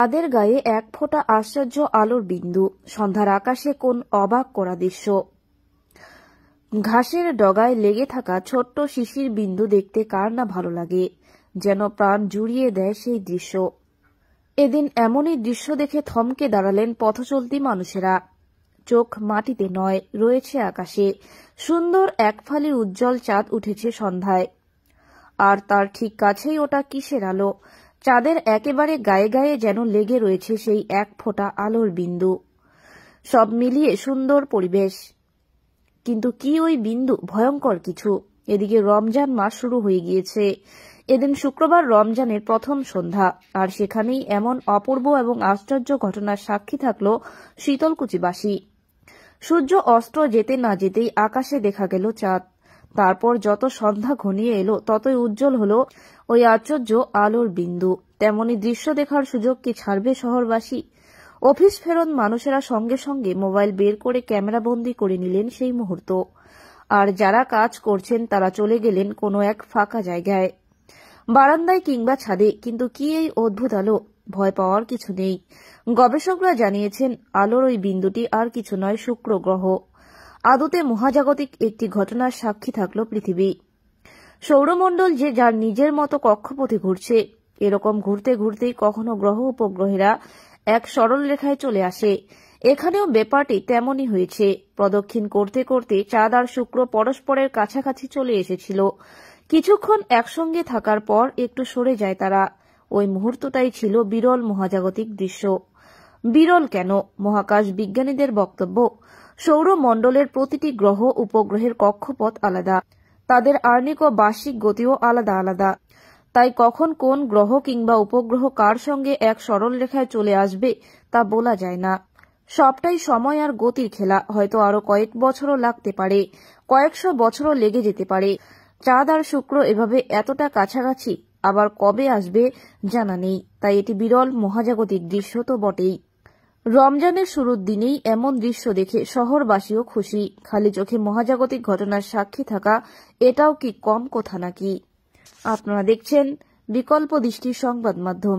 তাদের গায়ে এক ফোঁটা আশ্চর্য আলোর বিন্দু সন্ধ্যার আকাশে কোন অবাক করা দৃশ্য ঘাসের ডগায় লেগে থাকা ছোট্ট শিশির বিন্দু দেখতে কার না ভালো লাগে যেন প্রাণ জুড়িয়ে দেয় সেই দৃশ্য এদিন এমনই দৃশ্য দেখে থমকে দাঁড়ালেন পথচলতি মানুষেরা চোখ মাটিতে নয় রয়েছে আকাশে সুন্দর একফালি উজ্জ্বল চাঁদ উঠেছে সন্ধ্যায় আর তার ঠিক কাছেই ওটা কিসের আলো চাঁদের একেবারে গায়ে গায়ে যেন লেগে রয়েছে সেই এক ফোঁটা আলোর বিন্দু সব মিলিয়ে সুন্দর পরিবেশ কিন্তু কি ওই বিন্দু ভয়ঙ্কর কিছু এদিকে রমজান মাস শুরু হয়ে গিয়েছে এদিন শুক্রবার রমজানের প্রথম সন্ধ্যা আর সেখানেই এমন অপূর্ব এবং আশ্চর্য ঘটনার সাক্ষী থাকল শীতলকুচিবাসী সূর্য অস্ত যেতে না যেতেই আকাশে দেখা গেল চাঁদ তারপর যত সন্ধ্যা ঘনিয়ে এলো ততই উজ্জ্বল হল ওই আশ্চর্য আলোর বিন্দু তেমনি দৃশ্য দেখার সুযোগ কি ছাড়বে শহরবাসী অফিস ফেরত মানুষেরা সঙ্গে সঙ্গে মোবাইল বের করে ক্যামেরা বন্দি করে নিলেন সেই মুহূর্ত আর যারা কাজ করছেন তারা চলে গেলেন কোনো এক ফাঁকা জায়গায় বারান্দায় কিংবা ছাদে কিন্তু কি এই অদ্ভুত আলো ভয় পাওয়ার কিছু নেই গবেষকরা জানিয়েছেন আলোর ওই বিন্দুটি আর কিছু নয় শুক্র গ্রহ আদতে মহাজাগতিক একটি ঘটনার সাক্ষী থাকল পৃথিবী সৌরমণ্ডল যে যার নিজের মতো কক্ষপথে ঘুরছে এরকম ঘুরতে ঘুরতেই কখনো গ্রহ উপগ্রহেরা এক সরল রেখায় চলে আসে এখানেও ব্যাপারটি তেমনই হয়েছে প্রদক্ষিণ করতে করতে চাঁদ আর শুক্র পরস্পরের কাছাকাছি চলে এসেছিল কিছুক্ষণ একসঙ্গে থাকার পর একটু সরে যায় তারা ওই মুহূর্তটাই ছিল বিরল মহাজাগতিক দৃশ্য বিরল কেন মহাকাশ বিজ্ঞানীদের বক্তব্য সৌরমণ্ডলের প্রতিটি গ্রহ উপগ্রহের কক্ষপথ আলাদা তাদের আর্নিক ও বার্ষিক গতিও আলাদা আলাদা তাই কখন কোন গ্রহ কিংবা উপগ্রহ কার সঙ্গে এক সরলরেখায় চলে আসবে তা বলা যায় না সবটাই সময় আর গতির খেলা হয়তো আরো কয়েক বছরও লাগতে পারে কয়েকশো বছরও লেগে যেতে পারে চাঁদ আর শুক্র এভাবে এতটা কাছাকাছি আবার কবে আসবে জানা নেই তাই এটি বিরল মহাজাগতিক দৃশ্য তো বটেই রমজানের শুরুর দিনেই এমন দৃশ্য দেখে শহরবাসীও খুশি খালি চোখে মহাজাগতিক ঘটনার সাক্ষী থাকা এটাও কি কম কথা নাকি আপনারা দেখছেন বিকল্প দৃষ্টির সংবাদ মাধ্যম